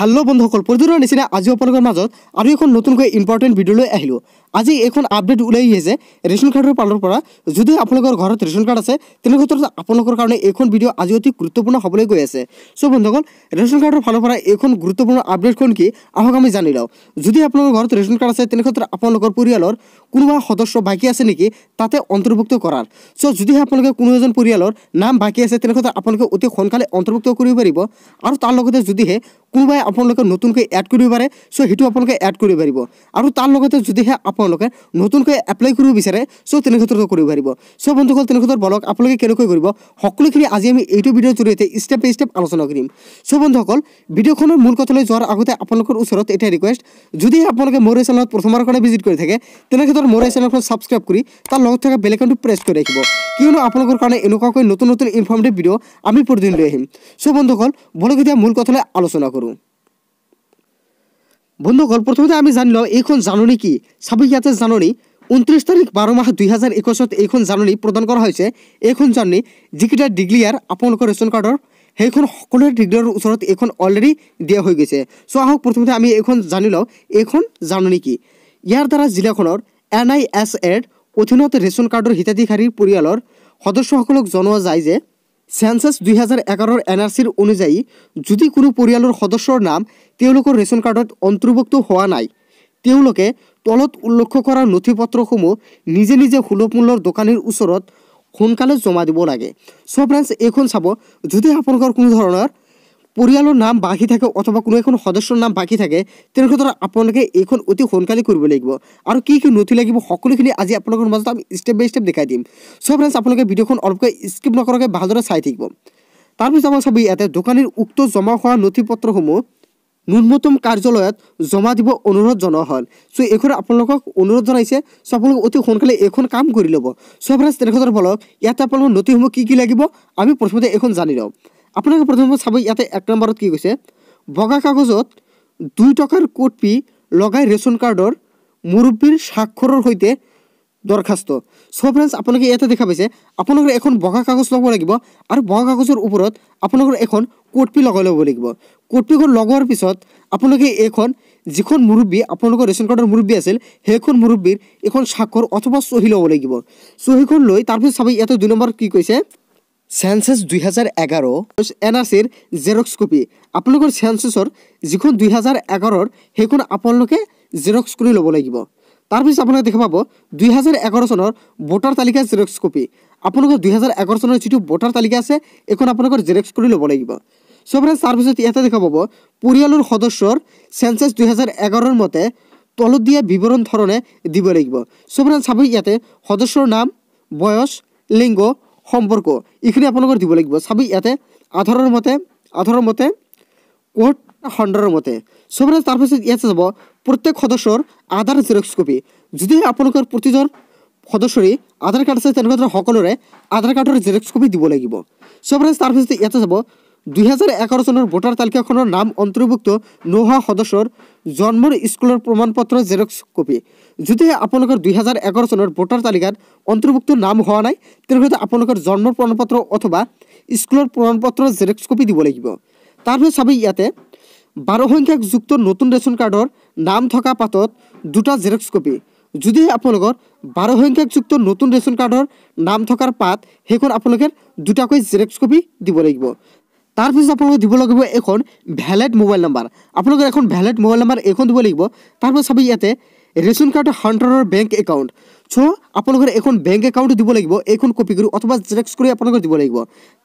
hello' বন্ধুসকল প্ৰতিদিনৰ নিচিনা আজি আপোনালোকৰ মাজত আৰু এখন নতুনকৈ ইম্পৰ্টেণ্ট ভিডিঅ'লৈ আহিলোঁ আজি এখন আপডেট ওলাই আহিছে যে ৰেচন কাৰ্ডৰ পালৰ পৰা যদি আপোনালোকৰ ঘৰত ৰেচন কাৰ্ড আছে তেনে ক্ষেত্ৰত আপোনালোকৰ কাৰণে এইখন ভিডিঅ' আজি অতি গুৰুত্বপূৰ্ণ হ'বলৈ গৈ আছে চ' বন্ধুসকল ৰেচন কাৰ্ডৰ ফালৰ পৰা এইখন গুৰুত্বপূৰ্ণ আপডেটখন কি আহক আমি জানি লওঁ যদি আপোনালোকৰ ঘৰত ৰেচন কাৰ্ড আছে তেনে ক্ষেত্ৰত আপোনালোকৰ পৰিয়ালৰ কোনোবা সদস্য বাকী আছে নেকি তাতে অন্তৰ্ভুক্ত কৰাৰ চ' যদিহে আপোনালোকে কোনো এজন পৰিয়ালৰ নাম বাকী আছে তেনে ক্ষেত্ৰত আপোনালোকে অতি সোনকালে অন্তৰ্ভুক্ত কৰিব পাৰিব আৰু তাৰ লগতে যদিহে কোনোবাই আপোনালোকে নতুনকৈ এড কৰিব পাৰে চ' সেইটো আপোনালোকে এড কৰিব পাৰিব আৰু তাৰ লগতে যদিহে আপোনালোকে নতুনকৈ এপ্লাই কৰিব বিচাৰে চ' তেনেক্ষেত্ৰতো কৰিব পাৰিব চ' বন্ধুসকল তেনে বলক আপোনালোকে কেনেকৈ কৰিব সকলোখিনি আজি আমি এইটো ভিডিঅ'ৰ জৰিয়তে ষ্টেপ বাই ষ্টেপ আলোচনা কৰিম চ' বন্ধুসকল ভিডিঅ'খনৰ মূল কথালৈ যোৱাৰ আগতে আপোনালোকৰ ওচৰত এটা ৰিকুৱেষ্ট যদিহে আপোনালোকে মোৰ এই চেনেলত প্ৰথমবাৰৰ কাৰণে ভিজিট কৰি থাকে তেনে মোৰ এই চেনেলখন ছাবস্ক্ৰাইব কৰি তাৰ লগত থকা বেলেগটো প্ৰেছ কৰি ৰাখিব কিয়নো আপোনালোকৰ কাৰণে এনেকুৱাকৈ নতুন নতুন ইনফৰ্মেটিভ ভিডিঅ' আমি প্ৰতিদিন লৈ আহিম চ' বন্ধুসকল বলক এতিয়া মূল কথালৈ আলোচনা কৰোঁ বন্ধু গল প্রথমে আমি জানিল এইখন জাননী কি সাবি ইয়াতে জাননী ঊনত্রিশ তারিখ বারো মাহ দুই হাজার একুশত এইখন জাননী প্রদান করা হয়েছে এইখন জাননী যিকেইটা ডিগ্রি আর আপনার রেশন কার্ডর সেইখন সকলোৰে ডিগ্ৰীৰ ওচৰত এইখন অলৰেডি দিয়া হৈ গৈছে চ' আহক প্ৰথমতে আমি এইখন জানি লওঁ এইখন জাননী কি ইয়াৰ দ্বাৰা জিলাখনৰ এন আই এছ এৰ অধীনত ৰেচন কাৰ্ডৰ হিতাধিকাৰীৰ পৰিয়ালৰ সদস্যসকলক জনোৱা যায় যে চেঞ্চেছ দুহেজাৰ এঘাৰৰ এন আৰ চিৰ অনুযায়ী যদি কোনো পৰিয়ালৰ সদস্যৰ নাম তেওঁলোকৰ ৰেচন কাৰ্ডত অন্তৰ্ভুক্ত হোৱা নাই তেওঁলোকে তলত উল্লেখ কৰা নথি পত্ৰসমূহ নিজে নিজে সুলভ মূল্যৰ দোকানীৰ ওচৰত সোনকালে জমা দিব লাগে চ' ফ্ৰেণ্ডছ এইখন চাব যদি আপোনালোকৰ কোনো ধৰণৰ পৰিয়ালৰ নাম বাকী থাকে অথবা কোনো এখন সদস্যৰ নাম বাকী থাকে তেনেক্ষেত্ৰত আপোনালোকে এইখন অতি সোনকালে কৰিব লাগিব আৰু কি কি নথি লাগিব সকলোখিনি আজি আপোনালোকৰ মাজত আমি ষ্টেপ বাই ষ্টেপ দেখাই দিম চ' ফ্ৰেণ্ডছ আপোনালোকে ভিডিঅ'খন অলপকৈ স্কিপ নকৰাকৈ ভালদৰে চাই থাকিব তাৰপিছত আমাৰ চাবি ইয়াতে দোকানীৰ উক্ত জমা হোৱা নথি পত্ৰসমূহ ন্যূনতম কাৰ্যালয়ত জমা দিব অনুৰোধ জনোৱা হ'ল চ' এইখন আপোনালোকক অনুৰোধ জনাইছে চ' আপোনালোকে অতি সোনকালে এইখন কাম কৰি ল'ব চ' ফ্ৰেণ্ডছ তেনেক্ষেত্ৰত বলক ইয়াতে আপোনালোকৰ নথিসমূহ কি কি লাগিব আমি প্ৰথমতে এইখন জানি লওঁ আপোনালোকে প্ৰথমতে চাব ইয়াতে এক নম্বৰত কি কৈছে বগা কাগজত দুই টকাৰ কপি লগাই ৰেচন কাৰ্ডৰ মুৰব্বীৰ স্বাক্ষৰৰ সৈতে দৰখাস্ত চ' ফ্ৰেণ্ডছ আপোনালোকে ইয়াতে দেখা পাইছে আপোনালোকৰ এখন বগা কাগজ ল'ব লাগিব আৰু বগা কাগজৰ ওপৰত আপোনালোকৰ এখন কৰ্পি লগাই ল'ব লাগিব কৰ্পিখন লগোৱাৰ পিছত আপোনালোকে এইখন যিখন মুৰব্বী আপোনালোকৰ ৰেচন কাৰ্ডৰ মুৰব্বী আছিল সেইখন মুৰব্বীৰ এখন স্বাক্ষৰ অথবা চহী ল'ব লাগিব চহীখন লৈ তাৰপিছত চাবি ইয়াতে দুই নম্বৰত কি কৈছে চেঞ্চেছ দুহেজাৰ এঘাৰ এন আৰ চিৰ জেৰক্স কপি আপোনালোকৰ চেঞ্চেছৰ যিখন দুহেজাৰ এঘাৰৰ সেইখন আপোনালোকে জেৰক্স কৰি ল'ব লাগিব তাৰপিছত আপোনালোকে দেখা পাব দুহেজাৰ এঘাৰ চনৰ ভোটাৰ তালিকা জেৰক্স কপি আপোনালোকৰ দুহেজাৰ এঘাৰ চনৰ যিটো ভোটাৰ তালিকা আছে এইখন আপোনালোকৰ জেৰক্স কৰি ল'ব লাগিব চ' আপোনাৰ তাৰপিছত ইয়াতে দেখা পাব পৰিয়ালৰ সদস্যৰ চেঞ্চেছ দুহেজাৰ এঘাৰৰ মতে তলত দিয়া বিৱৰণ ধৰণে দিব লাগিব চ' আপোনাৰ চাব ইয়াতে সদস্যৰ নাম বয়স লিংগ সম্পৰ্ক এইখিনি আপোনালোকৰ দিব লাগিব চাবি ইয়াতে আধাৰৰ মতে আধাৰৰ মতে কোৰ্ট খণ্ডৰ মতে চবৰে তাৰপিছত ইয়াত যাব প্ৰত্যেক সদস্যৰ আধাৰ জিৰক্স কপি যদিহে আপোনালোকৰ প্ৰতিজন সদস্যৰে আধাৰ কাৰ্ড আছে তেনেকুৱা ধৰণৰ সকলোৰে আধাৰ কাৰ্ডৰ জিৰক্স কপি দিব লাগিব চবৰে তাৰপিছত ইয়াতে যাব দুহেজাৰ এঘাৰ চনৰ ভোটাৰ তালিকাখনৰ নাম অন্তৰ্ভুক্ত নোহোৱা সদস্যৰ জন্মৰ স্কুলৰ প্ৰমাণ পত্ৰ জেৰক্স কপি যদিহে আপোনালোকৰ দুহেজাৰ এঘাৰ চনৰ ভোটাৰ তালিকাত অন্তৰ্ভুক্ত নাম হোৱা নাই তেনেহ'লে আপোনালোকৰ জন্মৰ প্ৰমাণ পত্ৰ অথবা স্কুলৰ প্ৰমাণ পত্ৰ জেৰক্স কপি দিব লাগিব তাৰপিছত চাবি ইয়াতে বাৰ সংখ্যক যুক্ত নতুন ৰেচন কাৰ্ডৰ নাম থকা পাতত দুটা জেৰক্স কপি যদিহে আপোনালোকৰ বাৰ সংখ্যাক যুক্ত নতুন ৰেচন কাৰ্ডৰ নাম থকাৰ পাত সেইখন আপোনালোকে দুটাকৈ জেৰক্স কপি দিব লাগিব তাৰপিছত আপোনালোকে দিব লাগিব এখন ভেলেড মোবাইল নাম্বাৰ আপোনালোকে এখন ভেলেড মোবাইল নাম্বাৰ এইখন দিব লাগিব তাৰপিছত চাবি ইয়াতে ৰেচন কাৰ্ড হাণ্টাৰৰ বেংক একাউণ্ট চ' আপোনালোকৰ এখন বেংক একাউণ্ট দিব লাগিব এইখন কপি কৰি অথবা জেৰেক্স কৰি আপোনালোকৰ দিব লাগিব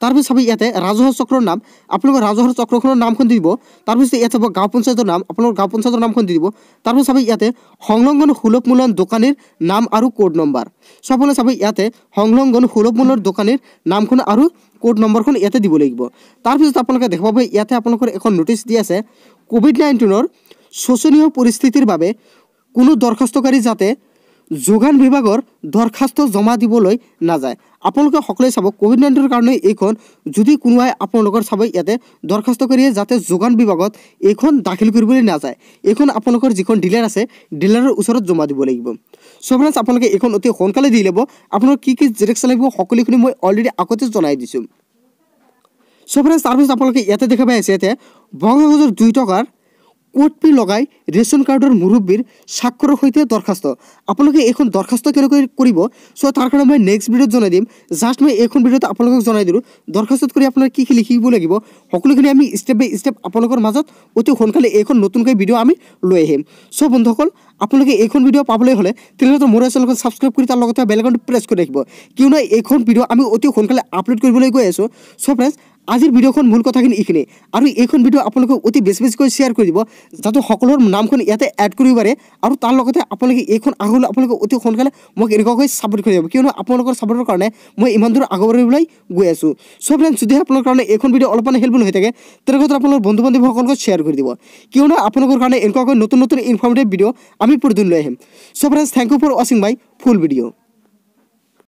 তাৰপিছত চাব ইয়াতে ৰাজহুৱা চক্ৰৰ নাম আপোনালোকৰ ৰাজহুৱা চক্ৰখনৰ নামখন দিব তাৰপিছতে ইয়াত চাব গাঁও পঞ্চায়তৰ নাম আপোনালোকৰ গাঁও পঞ্চায়তৰ নামখন দি দিব তাৰপিছত চাব ইয়াতে সংলগ্ন সুলভ মূল্যৰ দোকানীৰ নাম আৰু ক'ড নম্বৰ চ' আপোনালোকে চাব ইয়াতে সংলগ্ন সুলভ মূল্যৰ দোকানীৰ নামখন আৰু ক'ড নম্বৰখন ইয়াতে দিব লাগিব তাৰপিছত আপোনালোকে দেখা পাব ইয়াতে আপোনালোকৰ এখন নটিচ দি আছে ক'ভিড নাইণ্টিনৰ শোচনীয় পৰিস্থিতিৰ বাবে কোনো দৰখাস্তকাৰী যাতে যোগান বিভাগৰ দৰখাস্ত জমা দিবলৈ নাযায় আপোনালোকে সকলোৱে চাব ক'ভিড নাইণ্টিনৰ কাৰণে এইখন যদি কোনোবাই আপোনালোকৰ চাব ইয়াতে দৰ্খাস্ত কৰিয়ে যাতে যোগান বিভাগত এইখন দাখিল কৰিবলৈ নাযায় এইখন আপোনালোকৰ যিখন ডিলাৰ আছে ডিলাৰৰ ওচৰত জমা দিব লাগিব চ' ফ্ৰেণ্ডছ আপোনালোকে এইখন অতি সোনকালে দি ল'ব আপোনালোকৰ কি কি জেৰেক্স লাগিব সকলোখিনি মই অলৰেডি আগতে জনাই দিছোঁ চ' ফ্ৰেণ্ডছ তাৰপিছত আপোনালোকে ইয়াতে দেখা পাই আছে ইয়াতে বংশৰ দুই টকাৰ কোটপি লগাই ৰেচন কাৰ্ডৰ মুৰব্বীৰ স্বাক্ষৰৰ সৈতে দৰখাস্ত আপোনালোকে এইখন দৰখাস্ত কেনেকৈ কৰিব চ' তাৰ কাৰণে মই নেক্সট ভিডিঅ'ত জনাই দিম জাষ্ট মই এইখন ভিডিঅ'ত আপোনালোকক জনাই দিলোঁ দৰখাস্ত কৰি আপোনাৰ কি কি লিখিব লাগিব সকলোখিনি আমি ষ্টেপ বাই ষ্টেপ আপোনালোকৰ মাজত অতি সোনকালে এইখন নতুনকৈ ভিডিঅ' আমি লৈ আহিম চ' বন্ধুসকল আপোনালোকে এইখন ভিডিঅ' পাবলৈ হ'লে তেনেহ'লে মোৰ চেনেলখন ছাবস্ক্ৰাইব কৰি তাৰ লগতে বেলেগত প্ৰেছ কৰি ৰাখিব কিয়নো এইখন ভিডিঅ' আমি অতি সোনকালে আপলোড কৰিবলৈ গৈ আছোঁ চ' ফ্ৰেণ্ডছ আজির ভিডিওখন মূল কথা এইখানে আর এইখান ভিডিও আপনাদের অতি বেশি বেশিক শেয়ার করে দিব যাতে সকলের নাম ইয়াতে এড করব পারে আর তারলতে আপনাদের এইখান আগে আপনাদের অতি সালে মোক এরকমভাবে সাপোর্ট করে যাব কেন আপনাদের সাপোর্টের কারণে মানে ইমান দূর আগবাড়ি গিয়ে আছো সো ফ্রেন্ড যদি আপনার কারণে এইখান ভিডিও অল্পমান হেল্পফুল হয়ে থাকে তেনকাত আপনার বন্ধু বান্ধব সকল শেয়ার করে দিব কেন আপনাদের কারণে এরকম নতুন নতুন ইনফরমেটিভ ভিডিও আমি প্রতিদিন লই আহ so friends thank you for watching bye full video